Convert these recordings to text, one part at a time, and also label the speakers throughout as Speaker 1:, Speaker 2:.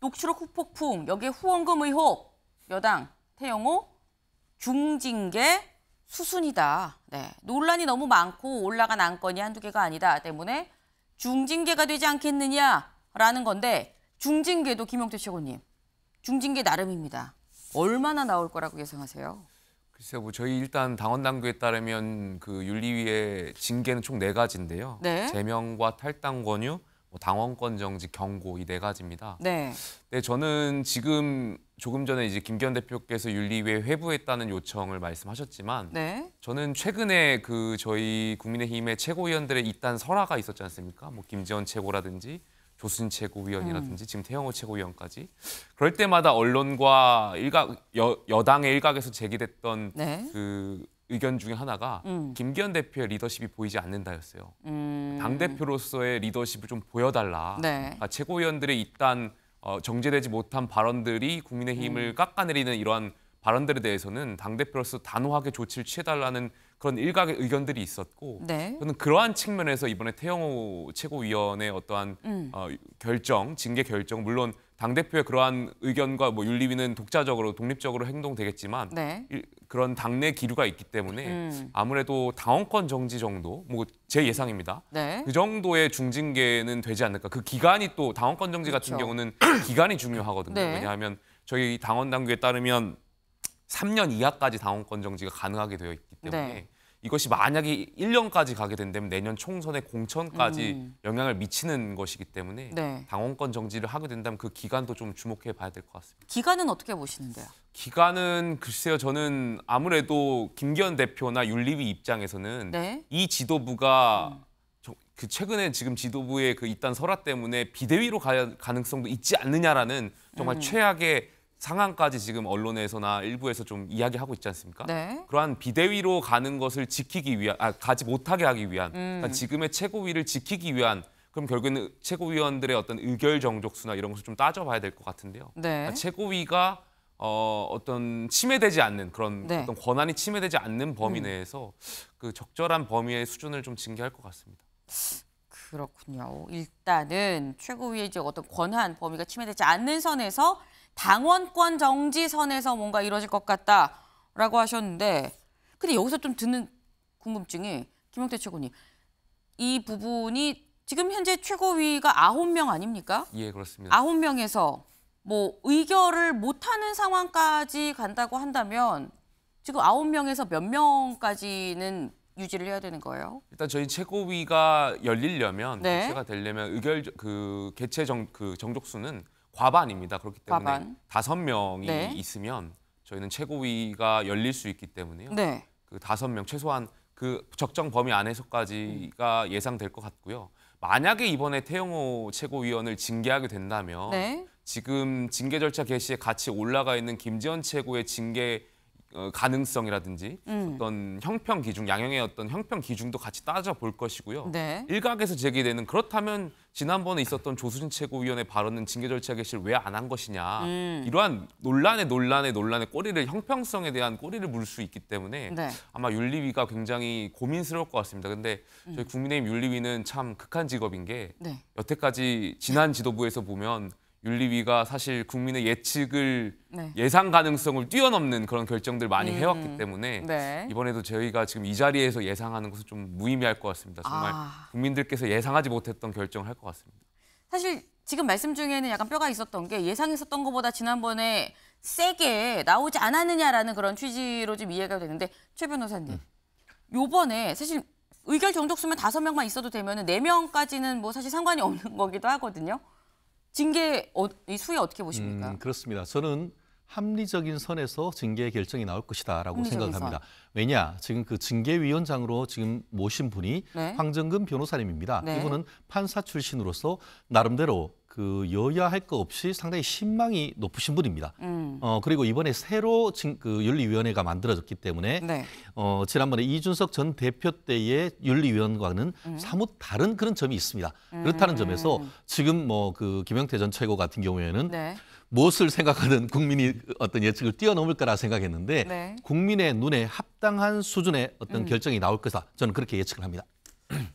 Speaker 1: 녹취록 후폭풍, 여기에 후원금 의혹, 여당 태영호 중징계 수순이다. 네, 논란이 너무 많고 올라간 안건이 한두 개가 아니다 때문에 중징계가 되지 않겠느냐라는 건데 중징계도 김용태 최고님, 중징계 나름입니다. 얼마나 나올 거라고 예상하세요?
Speaker 2: 글쎄요, 뭐 저희 일단 당원 당규에 따르면 그 윤리위의 징계는 총 네 가지인데요. 네. 제명과 탈당 권유, 뭐 당원권 정지 경고 이 네 가지입니다. 네. 네, 저는 지금 조금 전에 이제 김기현 대표께서 윤리위에 회부했다는 요청을 말씀하셨지만 네. 저는 최근에 그 저희 국민의힘의 최고위원들의 이딴 설화가 있었지 않습니까? 뭐 김지원 최고라든지 조순 최고위원이라든지 음. 지금 태영호 최고위원까지 그럴 때마다 언론과 일각 여, 당의 일각에서 제기됐던 네. 그 의견 중에 하나가 음. 김기현 대표의 리더십이 보이지 않는다였어요. 음. 당 대표로서의 리더십을 좀 보여달라. 네. 그러니까 최고위원들의 일단 어, 정제되지 못한 발언들이 국민의힘을 음. 깎아내리는 이러한 발언들에 대해서는 당 대표로서 단호하게 조치를 취해달라는 그런 일각의 의견들이 있었고 네. 저는 그러한 측면에서 이번에 태영호 최고위원의 어떠한 음. 어, 결정, 징계 결정 물론 당 대표의 그러한 의견과 뭐 윤리위는 독자적으로 독립적으로 행동되겠지만 네. 그런 당내 기류가 있기 때문에 음. 아무래도 당원권 정지 정도 뭐 제 예상입니다. 네. 그 정도의 중징계는 되지 않을까. 그 기간이 또 당원권 정지 그렇죠. 같은 경우는 기간이 중요하거든요. 네. 왜냐하면 저희 당원 당규에 따르면 3년 이하까지 당원권 정지가 가능하게 되어 있기 때문에 네. 이것이 만약에 1년까지 가게 된다면 내년 총선의 공천까지 음. 영향을 미치는 것이기 때문에 네. 당원권 정지를 하게 된다면 그 기간도 좀 주목해 봐야 될 것 같습니다.
Speaker 1: 기간은 어떻게 보시는데요?
Speaker 2: 기간은 글쎄요 저는 아무래도 김기현 대표나 윤리위 입장에서는 네? 이 지도부가 음. 그 최근에 지금 지도부의 그 이딴 설화 때문에 비대위로 갈 가능성도 있지 않느냐라는 정말 음. 최악의 상황까지 지금 언론에서나 일부에서 좀 이야기하고 있지 않습니까? 네. 그러한 비대위로 가는 것을 지키기 위한, 아, 가지 못하게 하기 위한, 그러니까 음. 지금의 최고위를 지키기 위한 그럼 결국에는 최고위원들의 어떤 의결 정족수나 이런 것을 좀 따져봐야 될 것 같은데요. 네. 그러니까 최고위가 어, 어떤 침해되지 않는 그런 네. 어떤 권한이 침해되지 않는 범위 음. 내에서 그 적절한 범위의 수준을 좀 징계할 것 같습니다.
Speaker 1: 그렇군요. 일단은 최고위의 이제 어떤 권한 범위가 침해되지 않는 선에서 당원권 정지선에서 뭔가 이뤄질 것 같다라고 하셨는데 근데 여기서 좀 드는 궁금증이 김용태 최고님 이 부분이 지금 현재 최고위가 아홉 명 아닙니까? 예, 그렇습니다. 아홉 명에서뭐 의결을 못하는 상황까지 간다고 한다면 지금 아홉 명에서몇 명까지는 유지를 해야 되는 거예요?
Speaker 2: 일단 저희 최고위가 열리려면 네. 개최가 되려면 의결 그 개최 정그 정족수는 과반입니다. 그렇기 때문에 과반. 5명이 네. 있으면 저희는 최고위가 열릴 수 있기 때문에요. 네. 그 5명 최소한 그 적정 범위 안에서까지가 음. 예상될 것 같고요. 만약에 이번에 태영호 최고위원을 징계하게 된다면 네. 지금 징계 절차 개시에 같이 올라가 있는 김지현 최고의 징계 어, 가능성이라든지 음. 어떤 형평 기준, 양형의 어떤 형평 기준도 같이 따져볼 것이고요. 네. 일각에서 제기되는 그렇다면 지난번에 있었던 조수진 최고위원의 발언은 징계 절차 개시를 왜 안 한 것이냐 음. 이러한 논란에 논란에 논란에 꼬리를 형평성에 대한 꼬리를 물 수 있기 때문에 네. 아마 윤리위가 굉장히 고민스러울 것 같습니다. 근데 음. 저희 국민의힘 윤리위는 참 극한 직업인 게 네. 여태까지 지난 지도부에서 보면 윤리위가 사실 국민의 예측을 네. 예상 가능성을 뛰어넘는 그런 결정들 많이 음. 해왔기 때문에 네. 이번에도 저희가 지금 이 자리에서 예상하는 것은 좀 무의미할 것 같습니다. 정말 아. 국민들께서 예상하지 못했던 결정을 할 것 같습니다.
Speaker 1: 사실 지금 말씀 중에는 약간 뼈가 있었던 게 예상했었던 것보다 지난번에 세게 나오지 않았느냐라는 그런 취지로 좀 이해가 되는데 최 변호사님 음. 요번에 사실 의결 정족수면 다섯 명만 있어도 되면 은네명까지는뭐 사실 상관이 없는 거기도 하거든요. 징계 어, 이 수위 어떻게 보십니까? 음,
Speaker 3: 그렇습니다. 저는 합리적인 선에서 징계 결정이 나올 것이다라고 생각합니다. 왜냐 지금 그 징계위원장으로 지금 모신 분이 네. 황정근 변호사님입니다. 네. 이분은 판사 출신으로서 나름대로 그 여야 할 것 없이 상당히 신망이 높으신 분입니다. 음. 어 그리고 이번에 새로 그 윤리위원회가 만들어졌기 때문에 네. 어 지난번에 이준석 전 대표 때의 윤리위원과는 음. 사뭇 다른 그런 점이 있습니다. 음. 그렇다는 점에서 음. 지금 뭐 그 김영태 전 최고 같은 경우에는. 네. 무엇을 생각하는 국민이 어떤 예측을 뛰어넘을 거라 생각했는데 네. 국민의 눈에 합당한 수준의 어떤 음. 결정이 나올 것이다. 저는 그렇게 예측을 합니다.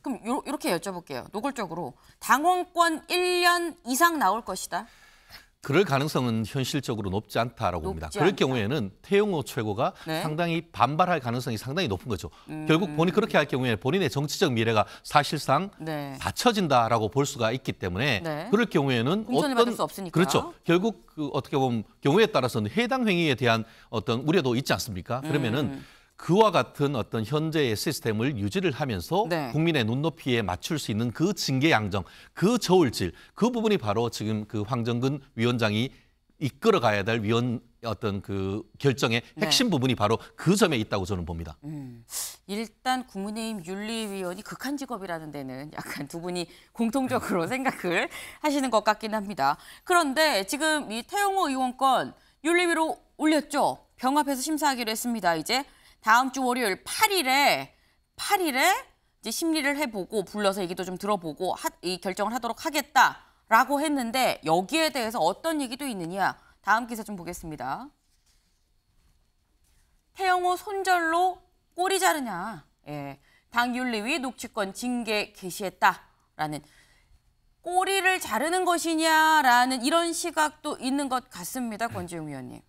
Speaker 1: 그럼 요, 이렇게 여쭤볼게요. 노골적으로 당원권 1년 이상 나올 것이다.
Speaker 3: 그럴 가능성은 현실적으로 높지 않다라고 봅니다. 높지 그럴 경우에는 태용호 최고가 네. 상당히 반발할 가능성이 상당히 높은 거죠. 음. 결국 본인 그렇게 할 경우에 본인의 정치적 미래가 사실상 네. 닫혀진다라고 볼 수가 있기 때문에 네. 그럴 경우에는 어떤 그렇죠. 결국 그 어떻게 보면 경우에 따라서는 해당 행위에 대한 어떤 우려도 있지 않습니까? 그러면은 음. 그와 같은 어떤 현재의 시스템을 유지를 하면서 네. 국민의 눈높이에 맞출 수 있는 그 징계 양정, 그 저울질, 그 부분이 바로 지금 그 황정근 위원장이 이끌어 가야 될 위원 어떤 그 결정의 네. 핵심 네. 부분이 바로 그 점에 있다고 저는 봅니다.
Speaker 1: 음, 일단 국민의힘 윤리위원이 극한 직업이라는 데는 약간 두 분이 공통적으로 생각을 하시는 것 같긴 합니다. 그런데 지금 이태용호 의원 건 윤리위로 올렸죠. 병합해서 심사하기로 했습니다. 이제 다음 주 월요일 8일에 8일에 이제 심리를 해보고 불러서 얘기도 좀 들어보고 하, 이 결정을 하도록 하겠다라고 했는데 여기에 대해서 어떤 얘기도 있느냐 다음 기사 좀 보겠습니다. 태영호 손절로 꼬리 자르냐. 예. 당윤리위 녹취권 징계 개시했다라는 꼬리를 자르는 것이냐라는 이런 시각도 있는 것 같습니다. 권지웅 위원님.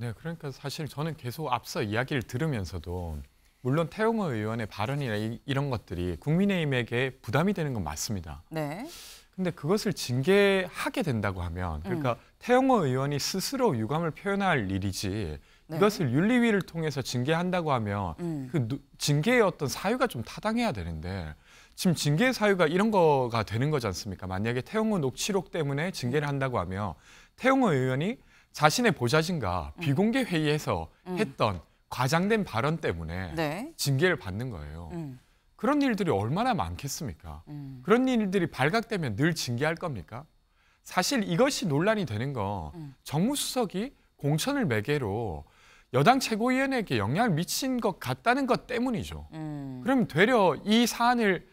Speaker 4: 네, 그러니까 사실 저는 계속 앞서 이야기를 들으면서도 물론 태용호 의원의 발언이나 이, 런 것들이 국민의힘에게 부담이 되는 건 맞습니다. 네. 근데 그것을 징계하게 된다고 하면 그러니까 음. 태용호 의원이 스스로 유감을 표현할 일이지 네. 이것을 윤리위를 통해서 징계한다고 하면 음. 그 징계의 어떤 사유가 좀 타당해야 되는데 지금 징계 사유가 이런 거가 되는 거지 않습니까? 만약에 태용호 녹취록 때문에 징계를 한다고 하면 태용호 의원이 자신의 보좌진과 음. 비공개 회의에서 음. 했던 과장된 발언 때문에 네. 징계를 받는 거예요. 음. 그런 일들이 얼마나 많겠습니까? 음. 그런 일들이 발각되면 늘 징계할 겁니까? 사실 이것이 논란이 되는 건 음. 정무수석이 공천을 매개로 여당 최고위원에게 영향을 미친 것 같다는 것 때문이죠. 음. 그럼 되려 이 사안을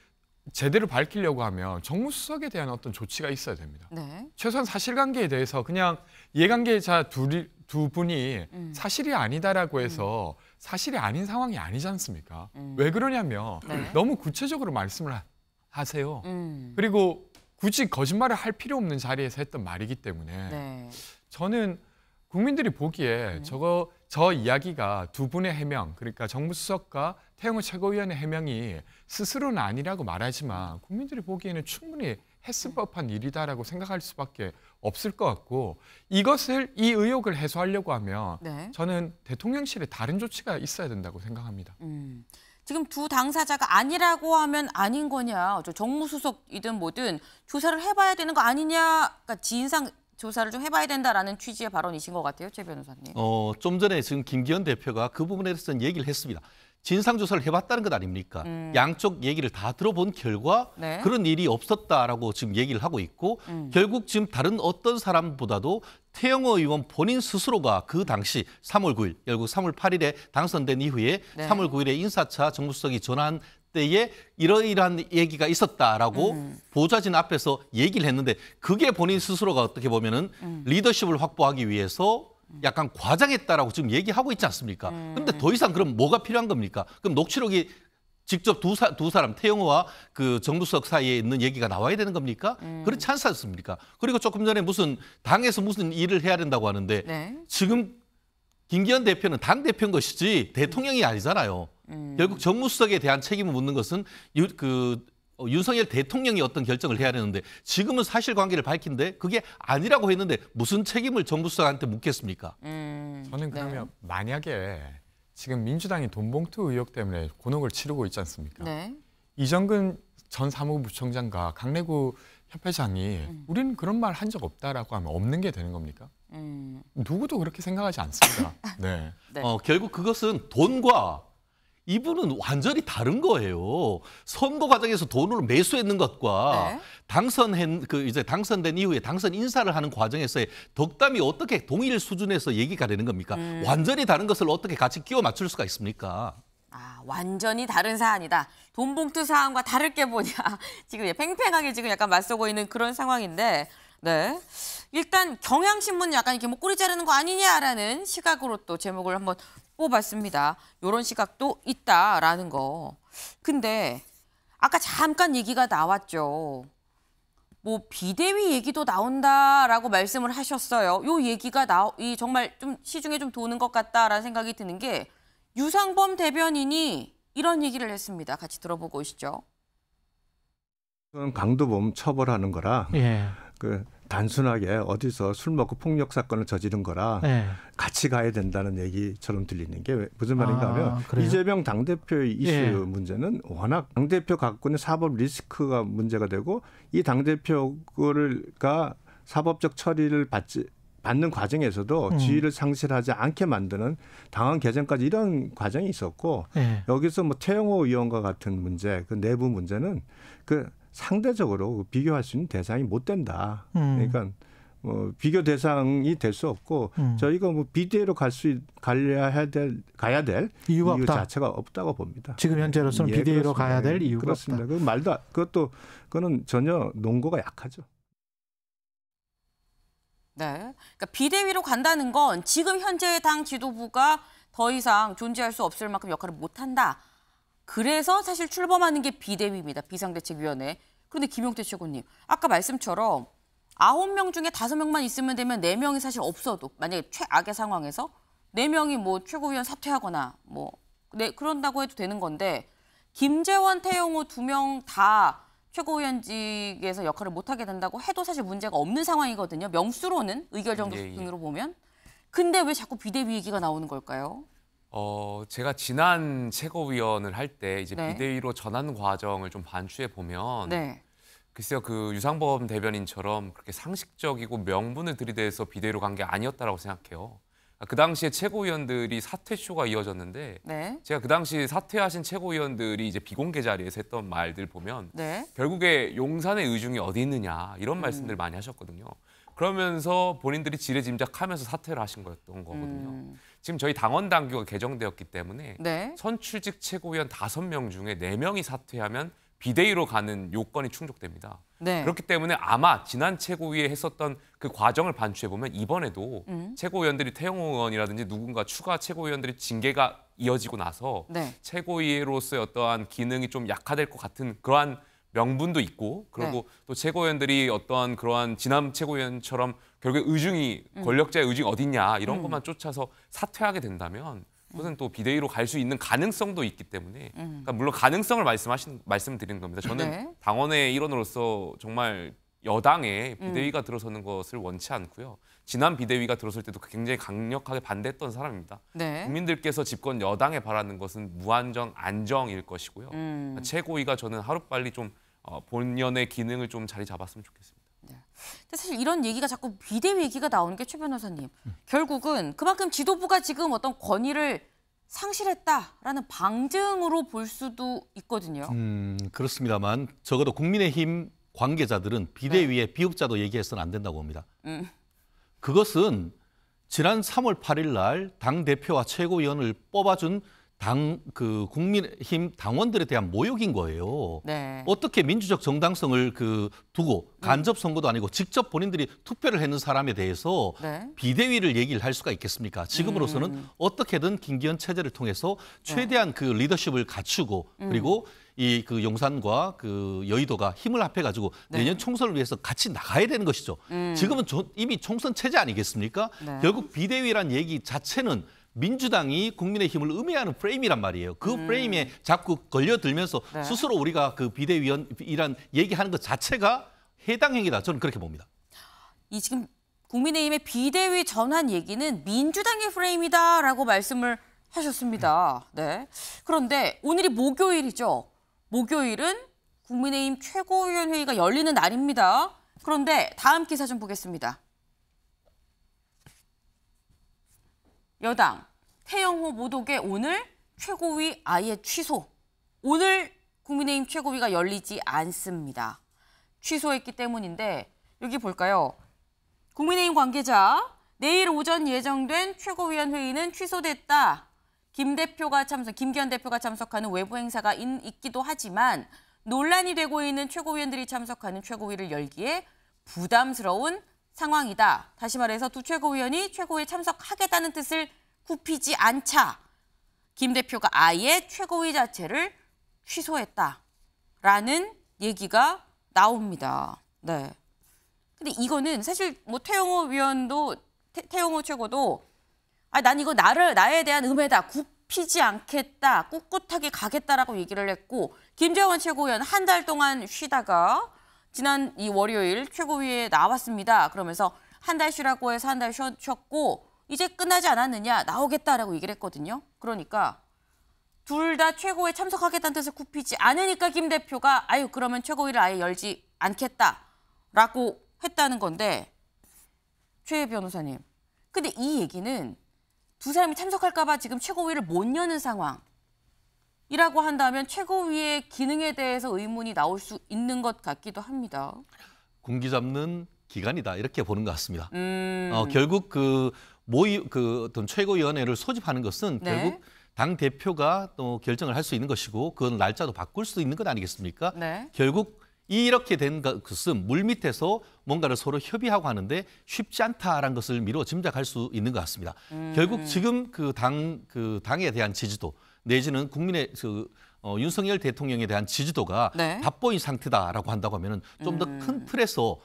Speaker 4: 제대로 밝히려고 하면 정무수석에 대한 어떤 조치가 있어야 됩니다. 네. 최소한 사실관계에 대해서 그냥 이해관계자 둘이, 두 분이 음. 사실이 아니다라고 해서 음. 사실이 아닌 상황이 아니지 않습니까? 음. 왜 그러냐면 네. 너무 구체적으로 말씀을 하, 하세요. 음. 그리고 굳이 거짓말을 할 필요 없는 자리에서 했던 말이기 때문에 네. 저는 국민들이 보기에 음. 저거 저 이야기가 두 분의 해명, 그러니까 정무수석과 태영호 최고위원의 해명이 스스로는 아니라고 말하지만 국민들이 보기에는 충분히 했을 네. 법한 일이다라고 생각할 수밖에 없을 것 같고 이것을 이 의혹을 해소하려고 하면 네. 저는 대통령실에 다른 조치가 있어야 된다고 생각합니다.
Speaker 1: 음. 지금 두 당사자가 아니라고 하면 아닌 거냐, 정무수석이든 뭐든 조사를 해봐야 되는 거 아니냐, 그러니까 진상 조사를 좀 해봐야 된다라는 취지의 발언이신 것 같아요, 최 변호사님.
Speaker 3: 어, 좀 전에 지금 김기현 대표가 그 부분에 대해서는 얘기를 했습니다. 진상조사를 해봤다는 것 아닙니까? 음. 양쪽 얘기를 다 들어본 결과 네. 그런 일이 없었다라고 지금 얘기를 하고 있고 음. 결국 지금 다른 어떤 사람보다도 태영호 의원 본인 스스로가 그 당시 3월 9일, 결국 3월 8일에 당선된 이후에 네. 3월 9일에 인사차 정무석이 전한 때에 이러이러한 얘기가 있었다라고 음. 보좌진 앞에서 얘기를 했는데 그게 본인 스스로가 어떻게 보면은 음. 리더십을 확보하기 위해서 약간 과장했다라고 지금 얘기하고 있지 않습니까? 음. 근데 더 이상 그럼 뭐가 필요한 겁니까? 그럼 녹취록이 직접 두, 사, 두 사람 태영호와 그 정부석 사이에 있는 얘기가 나와야 되는 겁니까? 음. 그렇지 않지 습니까 그리고 조금 전에 무슨 당에서 무슨 일을 해야 된다고 하는데 네. 지금 김기현 대표는 당 대표인 것이지 대통령이 아니잖아요. 음. 결국 정무수석에 대한 책임을 묻는 것은 유, 그 어, 윤석열 대통령이 어떤 결정을 해야 되는데 지금은 사실관계를 밝힌데 그게 아니라고 했는데 무슨 책임을 정무수석한테 묻겠습니까?
Speaker 4: 음. 저는 그러면 네. 만약에 지금 민주당이 돈봉투 의혹 때문에 곤혹을 치르고 있지 않습니까? 네. 이정근 전 사무부총장과 강래구 협회장이 음. 우리는 그런 말 한 적 없다라고 하면 없는
Speaker 3: 게 되는 겁니까? 음. 누구도 그렇게 생각하지 않습니다. 네. 네. 어, 결국 그것은 돈과 이분은 완전히 다른 거예요. 선거 과정에서 돈을 매수했는 것과 네. 당선한 그 이제 당선된 이후에 당선 인사를 하는 과정에서의 덕담이 어떻게 동일 수준에서 얘기가 되는 겁니까? 음. 완전히 다른 것을 어떻게 같이 끼워 맞출 수가 있습니까?
Speaker 1: 아, 완전히 다른 사안이다. 돈봉투 사안과 다를 게 뭐냐. 지금 팽팽하게 지금 약간 맞서고 있는 그런 상황인데 네. 일단 경향신문 약간 이렇게 뭐 꼬리 자르는 거 아니냐라는 시각으로 또 제목을 한번 뽑았습니다. 이런 시각도 있다라는 거. 근데 아까 잠깐 얘기가 나왔죠. 뭐 비대위 얘기도 나온다라고 말씀을 하셨어요. 요 얘기가 나, 이 정말 좀 시중에 좀 도는 것 같다라는 생각이 드는 게 유상범 대변인이 이런 얘기를 했습니다. 같이 들어보고 오시죠.
Speaker 3: 저는 강도범 처벌하는 거라 예. 그 단순하게 어디서 술 먹고 폭력 사건을 저지른 거라 네. 같이 가야 된다는 얘기처럼 들리는 게 무슨 말인가 아, 하면 아, 이재명 당대표의 이슈 예. 문제는 워낙 당대표 갖고 있는 사법 리스크가 문제가 되고 이 당대표가 사법적 처리를 받지 받는 과정에서도 음. 지위를 상실하지 않게 만드는 당헌 개정까지 이런 과정이 있었고 네. 여기서 뭐 태영호 의원과 같은 문제 그 내부 문제는 그 상대적으로 비교할 수 있는 대상이 못 된다. 음. 그러니까 뭐 비교 대상이 될 수 없고 음. 저희가 뭐 비대로 갈수 가야 될 가야 될 이유 없다. 자체가 없다고 봅니다. 지금 현재로서는 예, 비대로 가야 될 예, 이유가 그렇습니다. 없다. 그 말도 그것도 그거는 전혀 농거가 약하죠.
Speaker 1: 네. 그러니까 비대위로 간다는 건 지금 현재 의당 지도부가 더 이상 존재할 수 없을 만큼 역할을 못 한다. 그래서 사실 출범하는 게 비대위입니다. 비상대책위원회. 그런데 김용태 최고님, 아까 말씀처럼 아홉 명 중에 다섯 명만 있으면 되면 네명이 사실 없어도 만약에 최악의 상황에서 네명이뭐 최고위원 사퇴하거나 뭐 네, 그런다고 해도 되는 건데 김재원, 태용호두 명 다 최고위원직에서 역할을 못하게 된다고 해도 사실 문제가 없는 상황이거든요. 명수로는 의결 정도 예, 예. 등으로 보면. 근데 왜 자꾸 비대위 얘기가 나오는 걸까요? 어,
Speaker 2: 제가 지난 최고위원을 할 때 이제 네. 비대위로 전환 과정을 좀 반추해 보면 네. 글쎄요 그 유상범 대변인처럼 그렇게 상식적이고 명분을 들이대서 비대위로 간 게 아니었다라고 생각해요. 그 당시에 최고위원들이 사퇴쇼가 이어졌는데 네. 제가 그 당시 사퇴하신 최고위원들이 이제 비공개 자리에서 했던 말들 보면 네. 결국에 용산의 의중이 어디 있느냐 이런 음. 말씀들 많이 하셨거든요. 그러면서 본인들이 지레짐작하면서 사퇴를 하신 거였던 거거든요. 음. 지금 저희 당원 당규가 개정되었기 때문에 네. 선출직 최고위원 다섯 명 중에 네명이 사퇴하면 비대위로 가는 요건이 충족됩니다. 네. 그렇기 때문에 아마 지난 최고위에 했었던 그 과정을 반추해 보면 이번에도 음. 최고위원들이 태영 의원이라든지 누군가 추가 최고위원들이 징계가 이어지고 나서 네. 최고위로서의 어떠한 기능이 좀 약화될 것 같은 그러한 명분도 있고 그리고 네. 또 최고위원들이 어떠한 그러한 지난 최고위원처럼 결국 에 의중이 음. 권력자의 의중이 어딨냐 이런 음. 것만 쫓아서 사퇴하게 된다면 그것은 또 비대위로 갈 수 있는 가능성도 있기 때문에 음. 그러니까 물론 가능성을 말씀하신 말씀드리는 겁니다. 저는 네. 당원의 일원으로서 정말 여당에 음. 비대위가 들어서는 것을 원치 않고요. 지난 비대위가 들어설 때도 그 굉장히 강력하게 반대했던 사람입니다. 네. 국민들께서 집권 여당에 바라는 것은 무한정 안정일 것이고요. 음. 최고위가 저는 하루빨리 좀 어, 본연의 기능을 좀 자리 잡았으면 좋겠습니다. 네.
Speaker 1: 사실 이런 얘기가 자꾸 비대위 기가 나오는 게최 변호사님 결국은 그만큼 지도부가 지금 어떤 권위를 상실했다라는 방증으로 볼 수도 있거든요.
Speaker 3: 음, 그렇습니다만 적어도 국민의힘 관계자들은 네. 비대위의 네. 비읍자도 얘기해서는 안 된다고 봅니다. 음. 그것은 지난 3월 8일 날 당 대표와 최고위원을 뽑아준 당그 국민의힘 당원들에 대한 모욕인 거예요. 네. 어떻게 민주적 정당성을 그 두고 음. 간접 선거도 아니고 직접 본인들이 투표를 했는 사람에 대해서 네. 비대위를 얘기를 할 수가 있겠습니까? 지금으로서는 음. 어떻게든 김기현 체제를 통해서 네. 최대한 그 리더십을 갖추고 음. 그리고 이 그 용산과 그 여의도가 힘을 합해 가지고 네. 내년 총선을 위해서 같이 나가야 되는 것이죠. 음. 지금은 이미 총선 체제 아니겠습니까? 네. 결국 비대위란 얘기 자체는 민주당이 국민의 힘을 음해하는 프레임이란 말이에요. 그 음. 프레임에 자꾸 걸려들면서 네. 스스로 우리가 그 비대위원이란 얘기하는 것 자체가 해당 행위다. 저는 그렇게 봅니다.
Speaker 1: 이 지금 국민의힘의 비대위 전환 얘기는 민주당의 프레임이다라고 말씀을 하셨습니다. 음. 네. 그런데 오늘이 목요일이죠. 목요일은 국민의힘 최고위원회의가 열리는 날입니다. 그런데 다음 기사 좀 보겠습니다. 여당 태영호 모독에 오늘 최고위 아예 취소. 오늘 국민의힘 최고위가 열리지 않습니다. 취소했기 때문인데 여기 볼까요? 국민의힘 관계자 내일 오전 예정된 최고위원 회의는 취소됐다. 김 대표가 참석, 김기현 대표가 참석하는 외부 행사가 있기도 하지만 논란이 되고 있는 최고위원들이 참석하는 최고위를 열기에 부담스러운 상황이다. 다시 말해서 두 최고위원이 최고위에 참석하겠다는 뜻을 굽히지 않자 김 대표가 아예 최고위 자체를 취소했다라는 얘기가 나옵니다. 네. 근데 이거는 사실 뭐태용호 위원도 태, 용호 최고도 아 난 이거 나를 나에 대한 음해다 굽히지 않겠다 꿋꿋하게 가겠다라고 얘기를 했고 김재원 최고위원 한 달 동안 쉬다가 지난 이 월요일 최고위에 나왔습니다. 그러면서 한 달 쉬라고 해서 한 달 쉬었고 이제 끝나지 않았느냐 나오겠다라고 얘기를 했거든요. 그러니까 둘 다 최고에 참석하겠다는 뜻을 굽히지 않으니까 김 대표가 아유 그러면 최고위를 아예 열지 않겠다라고 했다는 건데 최 변호사님 근데 이 얘기는 두 사람이 참석할까 봐 지금 최고위를 못 여는 상황 이라고 한다면 최고위의 기능에 대해서 의문이 나올 수 있는 것 같기도 합니다.
Speaker 3: 군기 잡는 기간이다 이렇게 보는 것 같습니다.
Speaker 1: 음... 어, 결국
Speaker 3: 그 모의 그 어떤 최고위원회를 소집하는 것은 네. 결국 당 대표가 또 결정을 할 수 있는 것이고 그건 날짜도 바꿀 수 있는 것 아니겠습니까? 네. 결국 이렇게 된 것은 물 밑에서 뭔가를 서로 협의하고 하는데 쉽지 않다라는 것을 미루어 짐작할 수 있는 것 같습니다. 음... 결국 지금 그 당그 그 당에 대한 지지도 내지는 국민의 그 어, 윤석열 대통령에 대한 지지도가 네. 답보인 상태다라고 한다고 하면은 좀 더큰 음. 틀에서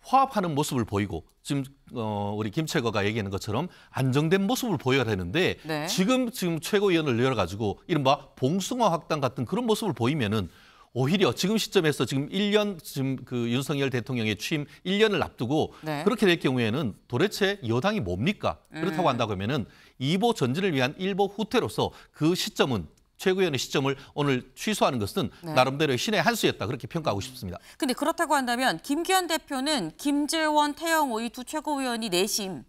Speaker 3: 화합하는 모습을 보이고 지금 어, 우리 김철거가 얘기하는 것처럼 안정된 모습을 보여야 되는데 네. 지금 지금 최고위원을 열어가지고 이른바 봉숭아 확당 같은 그런 모습을 보이면은 오히려 지금 시점에서 지금 1년 지금 그 윤석열 대통령의 취임 1년을 앞두고 네. 그렇게 될 경우에는 도대체 여당이 뭡니까? 그렇다고 음. 한다고 하면은 2보 전진을 위한 1보 후퇴로서 그 시점은 최고위원의 시점을 오늘 취소하는 것은 네. 나름대로 신의 한 수였다 그렇게 평가하고 싶습니다.
Speaker 1: 근데 그렇다고 한다면 김기현 대표는 김재원, 태영호 이두 최고위원이 내심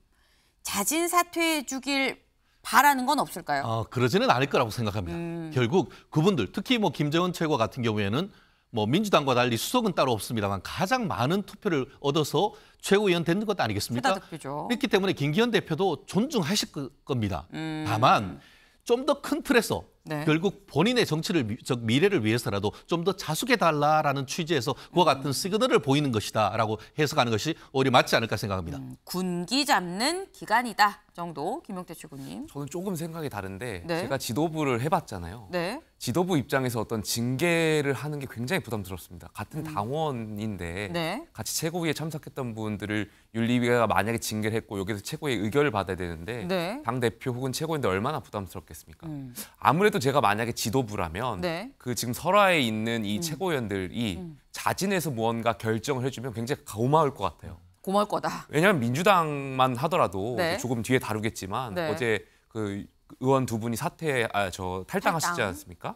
Speaker 1: 자진 사퇴해 주길 바라는 건 없을까요?
Speaker 3: 어, 그러지는 않을 거라고 생각합니다. 음. 결국 그분들 특히 뭐 김재원 최고 같은 경우에는 뭐 민주당과 달리 수석은 따로 없습니다만 가장 많은 투표를 얻어서 최고위원 되는 것 아니겠습니까?
Speaker 1: 그렇기
Speaker 3: 때문에 김기현 대표도 존중하실 그, 겁니다. 음. 다만 좀 더 큰 틀에서 네. 결국 본인의 정치를 즉 미래를 위해서라도 좀 더 자숙해 달라라는 취지에서 그와 음. 같은 시그널을 보이는 것이다라고 해석하는 것이 오히려 맞지 않을까 생각합니다. 음,
Speaker 1: 군기 잡는 기간이다 정도 김용태 최고님.
Speaker 3: 저는 조금 생각이 다른데 네. 제가
Speaker 2: 지도부를 해봤잖아요. 네. 지도부 입장에서 어떤 징계를 하는 게 굉장히 부담스럽습니다. 같은 음. 당원인데 음. 같이 최고위에 참석했던 분들을 윤리위가 만약에 징계를 했고 여기서 최고의 의결을 받아야 되는데 네. 당 대표 혹은 최고인데 얼마나 부담스럽겠습니까? 음. 아무래도 그래도 제가 만약에 지도부라면 네. 그 지금 설화에 있는 이 음. 최고위원들이 음. 자진해서 무언가 결정을 해주면 굉장히 고마울 것 같아요.
Speaker 1: 고마울 거다.
Speaker 2: 왜냐하면 민주당만 하더라도 네. 조금 뒤에 다루겠지만 네. 어제 그 의원 두 분이 사퇴, 아, 저 탈당하시지 탈당. 않습니까?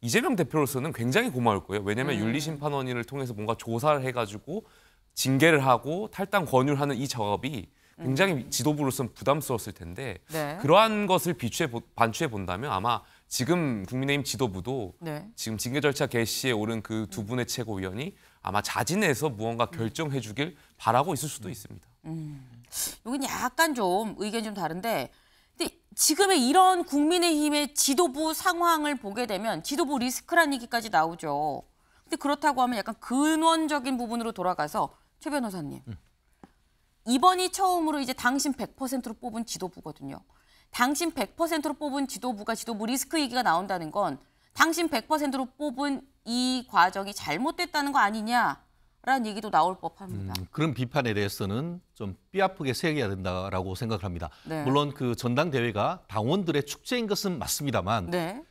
Speaker 2: 이재명 대표로서는 굉장히 고마울 거예요. 왜냐하면 음. 윤리심판원인을 통해서 뭔가 조사를 해가지고 징계를 하고 탈당 권유를 하는 이 작업이 음. 굉장히 지도부로서는 부담스러웠을 텐데 네. 그러한 것을 비추해 반추해 본다면 아마 지금 국민의힘 지도부도 네. 지금 징계 절차 개시에 오른 그두 음. 분의 최고위원이 아마 자진해서 무언가 음. 결정해 주길 바라고 있을 수도 음. 있습니다.
Speaker 1: 음. 여긴 약간 좀 의견이 좀 다른데 근데 지금의 이런 국민의힘의 지도부 상황을 보게 되면 지도부 리스크란 얘기까지 나오죠. 근데 그렇다고 하면 약간 근원적인 부분으로 돌아가서 최 변호사님. 음. 이번이 처음으로 이제 당신 100%로 뽑은 지도부거든요. 당신 100%로 뽑은 지도부가 지도부 리스크 얘기가 나온다는 건 당신 100%로 뽑은 이 과정이 잘못됐다는 거 아니냐라는 얘기도 나올 법합니다.
Speaker 3: 음, 그런 비판에 대해서는 좀 뼈아프게 새겨야 된다고생각 합니다. 네. 물론 그 전당대회가 당원들의 축제인 것은 맞습니다만 네.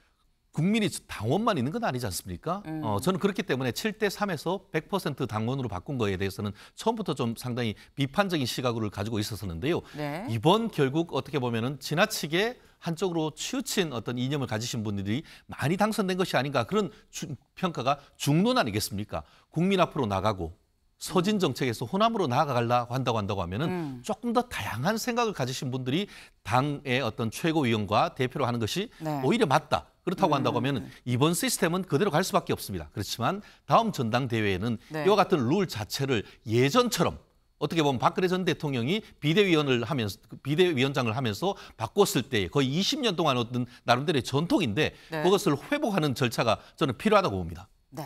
Speaker 3: 국민이 당원만 있는 건 아니지 않습니까? 음. 어, 저는 그렇기 때문에 7대 3에서 100% 당원으로 바꾼 거에 대해서는 처음부터 좀 상당히 비판적인 시각을 가지고 있었었는데요. 네. 이번 결국 어떻게 보면은 지나치게 한쪽으로 치우친 어떤 이념을 가지신 분들이 많이 당선된 것이 아닌가 그런 주, 평가가 중론 아니겠습니까? 국민 앞으로 나가고 서진 정책에서 호남으로 나아가려고 한다고 한다고 하면은 음. 조금 더 다양한 생각을 가지신 분들이 당의 어떤 최고위원과 대표로 하는 것이 네. 오히려 맞다. 그렇다고 음. 한다고 하면 이번 시스템은 그대로 갈 수밖에 없습니다. 그렇지만 다음 전당대회에는 네. 이와 같은 룰 자체를 예전처럼 어떻게 보면 박근혜 전 대통령이 비대위원을 하면서 그 비대위원장을 하면서 바꿨을 때 거의 20년 동안 어떤 나름대로의 전통인데 네. 그것을 회복하는 절차가 저는 필요하다고 봅니다.
Speaker 1: 네.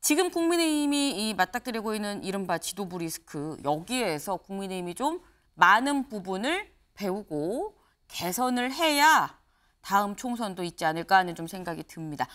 Speaker 1: 지금 국민의힘이 이 맞닥뜨리고 있는 이른바 지도부 리스크 여기에서 국민의힘이 좀 많은 부분을 배우고 개선을 해야 다음 총선도 있지 않을까 하는 좀 생각이 듭니다.